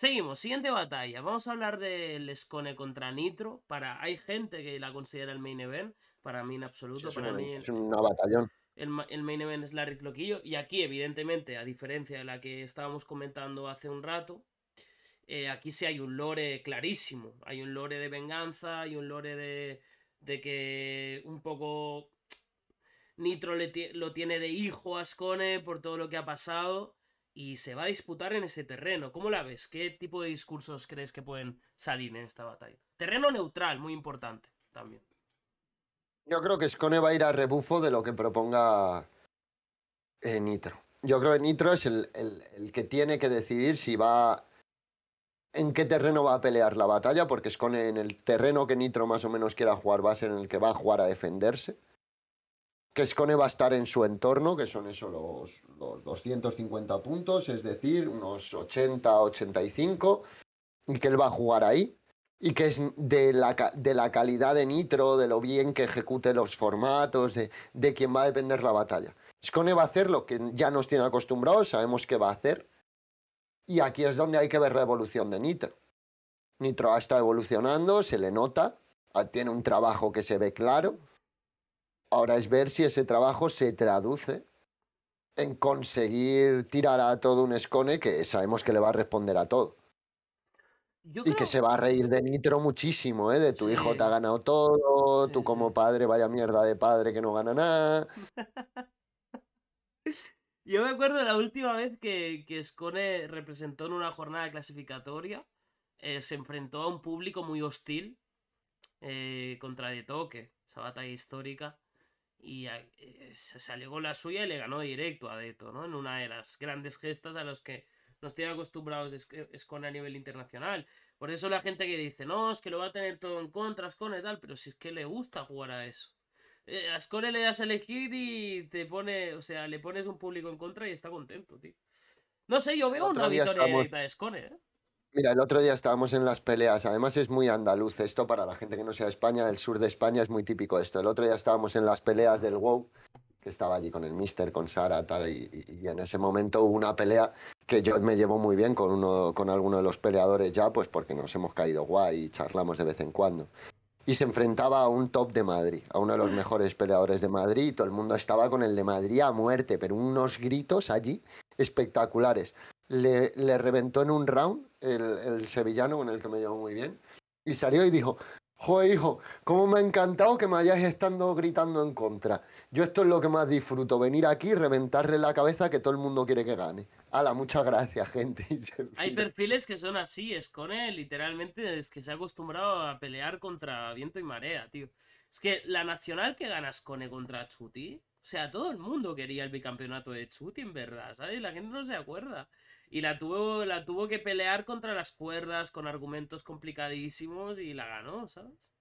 Seguimos, siguiente batalla. Vamos a hablar del Scone contra Nitro. Para, hay gente que la considera el main event. Para mí, en absoluto. para batallón. El, main event es Larry Cloquillo. Y aquí, evidentemente, a diferencia de la que estábamos comentando hace un rato, eh, aquí sí hay un lore clarísimo. Hay un lore de venganza, hay un lore de, de que un poco Nitro lo tiene de hijo a Scone por todo lo que ha pasado y se va a disputar en ese terreno. ¿Cómo la ves? ¿Qué tipo de discursos crees que pueden salir en esta batalla? Terreno neutral, muy importante también. Yo creo que Scone va a ir a rebufo de lo que proponga eh, Nitro. Yo creo que Nitro es el, el, que tiene que decidir si va. en qué terreno va a pelear la batalla, porque Scone en el terreno que Nitro más o menos quiera jugar va a ser en el que va a jugar a defenderse que Scone va a estar en su entorno, que son esos los, 250 puntos, es decir, unos 80-85, y que él va a jugar ahí, y que es de la, calidad de Nitro, de lo bien que ejecute los formatos, de, de quién va a depender la batalla. Scone va a hacer lo que ya nos tiene acostumbrados, sabemos que va a hacer, y aquí es donde hay que ver la evolución de Nitro. Nitro ha estado evolucionando, se le nota, tiene un trabajo que se ve claro, Ahora es ver si ese trabajo se traduce en conseguir tirar a todo un escone que sabemos que le va a responder a todo. Y que se va a reír de Nitro muchísimo, ¿eh? De tu hijo te ha ganado todo, tú como padre, vaya mierda de padre que no gana nada. Yo me acuerdo la última vez que, que Scone representó en una jornada clasificatoria, eh, se enfrentó a un público muy hostil eh, contra De Toque, esa batalla histórica y ah, eh, se alegó la suya y le ganó directo a Deto, ¿no? En una de las grandes gestas a las que nos estoy acostumbrados Scone a nivel internacional. Por eso la gente que dice, no, es que lo va a tener todo en contra Scone y tal, pero si es que le gusta jugar a eso. Eh, a Scone le das a elegir y te pone, o sea, le pones un público en contra y está contento, tío. No sé, yo veo una victoria estamos... directa de Scone, ¿eh? Mira, el otro día estábamos en las peleas, además es muy andaluz esto para la gente que no sea de España, del sur de España es muy típico esto. El otro día estábamos en las peleas del WoW, que estaba allí con el Mister, con Sara, tal, y, en ese momento hubo una pelea que yo me llevo muy bien con, uno, con alguno de los peleadores ya, pues porque nos hemos caído guay y charlamos de vez en cuando. Y se enfrentaba a un top de Madrid, a uno de los mejores peleadores de Madrid, todo el mundo estaba con el de Madrid a muerte, pero unos gritos allí espectaculares. le reventó en un round el, sevillano con el que me llevo muy bien, y salió y dijo, Joder, hijo, cómo me ha encantado que me hayáis estando gritando en contra. Yo esto es lo que más disfruto, venir aquí y reventarle la cabeza que todo el mundo quiere que gane. Ala, muchas gracias, gente. Hay perfiles que son así, Escone literalmente es que se ha acostumbrado a pelear contra viento y marea, tío. Es que la nacional que gana Escone contra Chuti, o sea, todo el mundo quería el bicampeonato de Chuti, en verdad, ¿sabes? La gente no se acuerda. Y la tuvo, la tuvo que pelear contra las cuerdas con argumentos complicadísimos y la ganó, ¿sabes?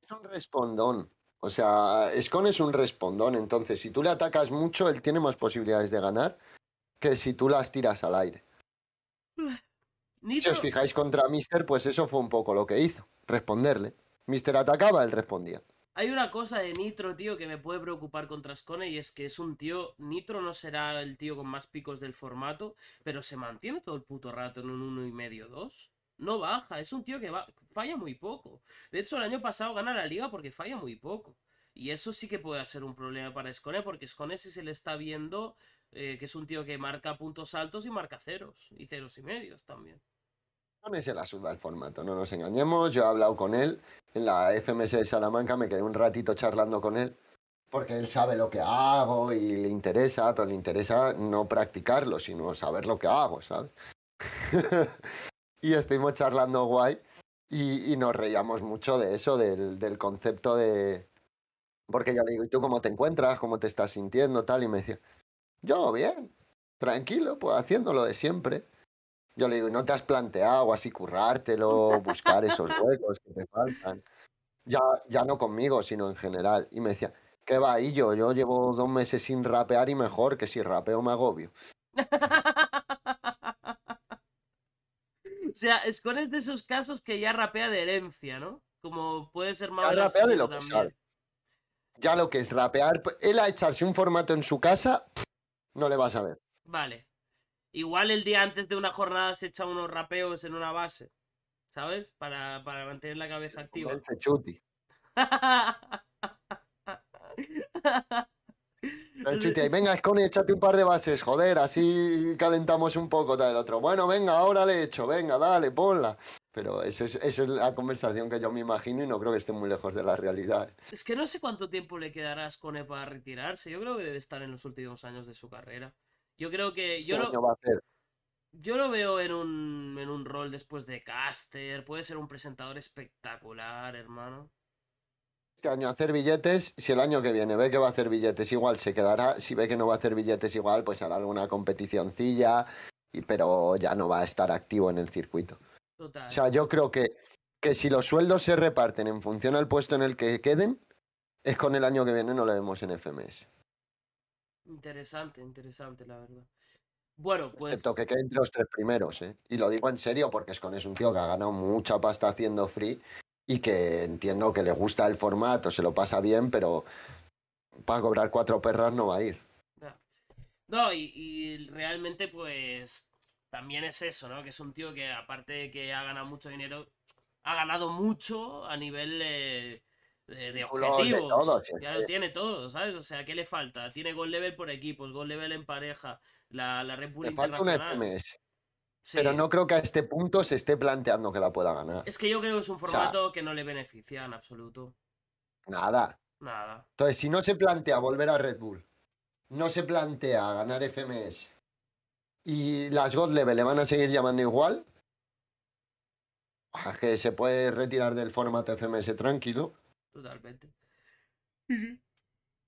Es un respondón. O sea, Scone es un respondón. Entonces, si tú le atacas mucho, él tiene más posibilidades de ganar que si tú las tiras al aire. Si os fijáis contra Mister, pues eso fue un poco lo que hizo, responderle. Mister atacaba, él respondía. Hay una cosa de Nitro, tío, que me puede preocupar contra Scone, y es que es un tío. Nitro no será el tío con más picos del formato, pero se mantiene todo el puto rato en un 1,5, 2. No baja, es un tío que va, falla muy poco. De hecho, el año pasado gana la liga porque falla muy poco. Y eso sí que puede ser un problema para Scone, porque Scone sí se le está viendo eh, que es un tío que marca puntos altos y marca ceros, y ceros y medios también. No se la suda el formato, no nos engañemos. Yo he hablado con él en la FMS de Salamanca, me quedé un ratito charlando con él, porque él sabe lo que hago y le interesa, pero le interesa no practicarlo, sino saber lo que hago, ¿sabes? y estuvimos charlando guay y, y, nos reíamos mucho de eso, del, concepto de... Porque yo le digo, ¿y tú cómo te encuentras? ¿Cómo te estás sintiendo? Tal, y me decía, yo bien, tranquilo, pues haciéndolo de siempre. Yo le digo, ¿no te has planteado así currártelo, buscar esos juegos que te faltan? Ya, ya no conmigo, sino en general. Y me decía, ¿qué va, y yo? Yo llevo dos meses sin rapear y mejor que si rapeo me agobio. o sea, con es de esos casos que ya rapea de herencia, ¿no? Como puede ser más. Ya lo que es rapear, pues, él a echarse un formato en su casa, no le vas a ver. Vale, Igual el día antes de una jornada se echa unos rapeos en una base, ¿sabes? Para, mantener la cabeza activa. El chuti. el venga, Sconi, échate un par de bases, joder, así calentamos un poco, tal, el otro. Bueno, venga, ahora le echo, venga, dale, ponla. Pero esa es, esa es la conversación que yo me imagino y no creo que esté muy lejos de la realidad. ¿eh? Es que no sé cuánto tiempo le quedará a Scone para retirarse. Yo creo que debe estar en los últimos años de su carrera. Yo creo que. Este yo lo, yo lo veo en un, en un rol después de caster. Puede ser un presentador espectacular, hermano. Este año hacer billetes, si el año que viene ve que va a hacer billetes igual, se quedará. Si ve que no va a hacer billetes igual, pues hará alguna competicióncilla, pero ya no va a estar activo en el circuito. O sea, yo creo que, que si los sueldos se reparten en función al puesto en el que queden, es con el año que viene no lo vemos en FMS. Interesante, interesante, la verdad. Bueno, pues. Excepto que entre los tres primeros, ¿eh? Y lo digo en serio porque con es un tío que ha ganado mucha pasta haciendo free y que entiendo que le gusta el formato, se lo pasa bien, pero para cobrar cuatro perras no va a ir. No, y, realmente, pues. También es eso, ¿no? Que es un tío que, aparte de que ha ganado mucho dinero, ha ganado mucho a nivel. Eh de, objetivos. ya lo tiene todo, ¿sabes? O sea, ¿qué le falta? Tiene gol level por equipos, gol level en pareja, la, la Red Bull le falta una FMS. Pero no creo que a este punto se esté planteando que la pueda ganar. Es que yo creo que es un formato que no le beneficia en absoluto. Nada. Nada. Entonces, si no se plantea volver a Red Bull, no se plantea ganar FMS y las God Level le van a seguir llamando igual, que se puede retirar del formato FMS tranquilo totalmente.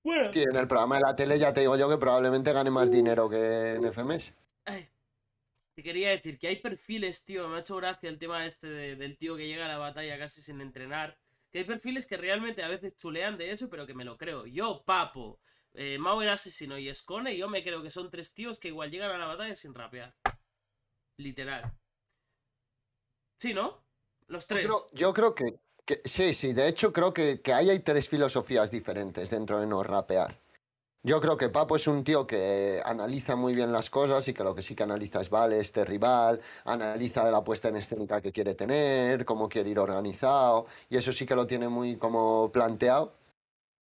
Bueno. en el programa de la tele ya te digo yo que probablemente gane más uh. dinero que en FMS. te quería decir que hay perfiles, tío. Me ha hecho gracia el tema este del tío que llega a la batalla casi sin entrenar. Que hay perfiles que realmente a veces chulean de eso, pero que me lo creo. Yo, Papo, eh, Mau el asesino y Escone, yo me creo que son tres tíos que igual llegan a la batalla sin rapear. Literal. Sí, ¿no? Los tres. yo creo que sí, sí, de hecho creo que, ahí hay tres filosofías diferentes dentro de no rapear. Yo creo que Papo es un tío que analiza muy bien las cosas y que lo que sí que analiza es, vale, este rival, analiza la puesta en escénica que quiere tener, cómo quiere ir organizado, y eso sí que lo tiene muy como planteado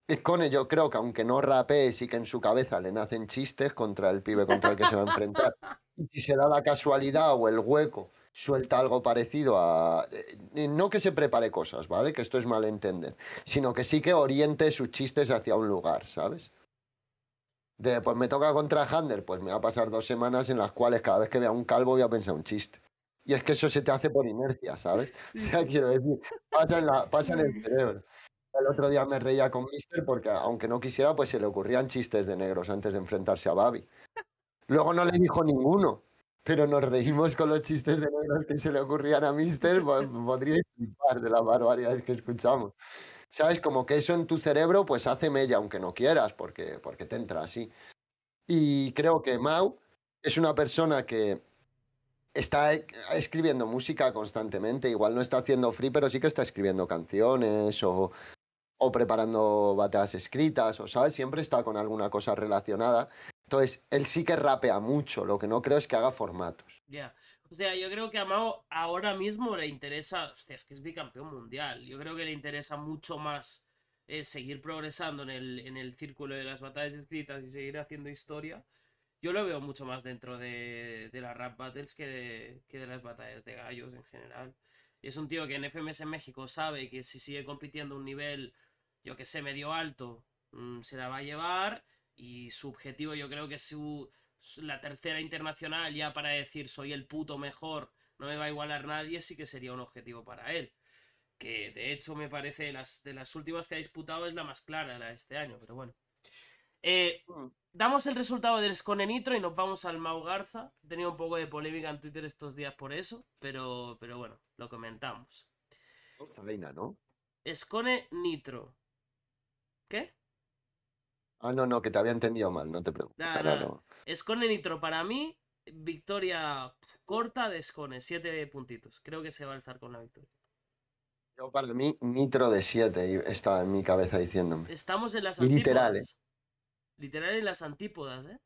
él yo creo que aunque no rapee, sí que en su cabeza le nacen chistes contra el pibe contra el que se va a enfrentar. Y si se da la casualidad o el hueco, suelta algo parecido a... Eh, no que se prepare cosas, ¿vale? Que esto es malentender, sino que sí que oriente sus chistes hacia un lugar, ¿sabes? De, pues me toca contra Hander, pues me va a pasar dos semanas en las cuales cada vez que vea un calvo voy a pensar un chiste. Y es que eso se te hace por inercia, ¿sabes? O sea, quiero decir, la, pasa en el cerebro. El otro día me reía con Mister porque, aunque no quisiera, pues se le ocurrían chistes de negros antes de enfrentarse a Babi. Luego no le dijo ninguno, pero nos reímos con los chistes de negros que se le ocurrían a Mister. Podría flipar de las barbaridades que escuchamos. ¿Sabes? Como que eso en tu cerebro, pues hace mella, aunque no quieras, porque, porque te entra así. Y creo que Mau es una persona que está e, escribiendo música constantemente, igual no está haciendo free, pero sí que está escribiendo canciones o o preparando batallas escritas, o sabes, siempre está con alguna cosa relacionada. Entonces, él sí que rapea mucho, lo que no creo es que haga formatos. Ya, o sea, yo creo que a Mao ahora mismo le interesa, hostia, es que es bicampeón mundial, yo creo que le interesa mucho más eh, seguir progresando en el, en el círculo de las batallas escritas y seguir haciendo historia. Yo lo veo mucho más dentro de, de las rap battles que de, que de las batallas de gallos en general. Es un tío que en FMS en México sabe que si sigue compitiendo a un nivel yo que sé, medio alto, mm, se la va a llevar y su objetivo yo creo que es la tercera internacional ya para decir soy el puto mejor, no me va a igualar nadie, sí que sería un objetivo para él. Que de hecho me parece de las, de las últimas que ha disputado es la más clara, la de este año, pero bueno. Eh, mm. damos el resultado del Scone Nitro y nos vamos al Mau Garza. He tenido un poco de polémica en Twitter estos días por eso, pero, pero bueno, lo comentamos. Scone Nitro. ¿Qué? Ah, no, no, que te había entendido mal, no te preocupes. es con Escone Nitro para mí, victoria corta de Escone, siete puntitos. Creo que se va a alzar con la victoria. Yo para mí, Nitro de 7 está en mi cabeza diciéndome. Estamos en las antípodas. Literal, Literal en las antípodas, ¿eh?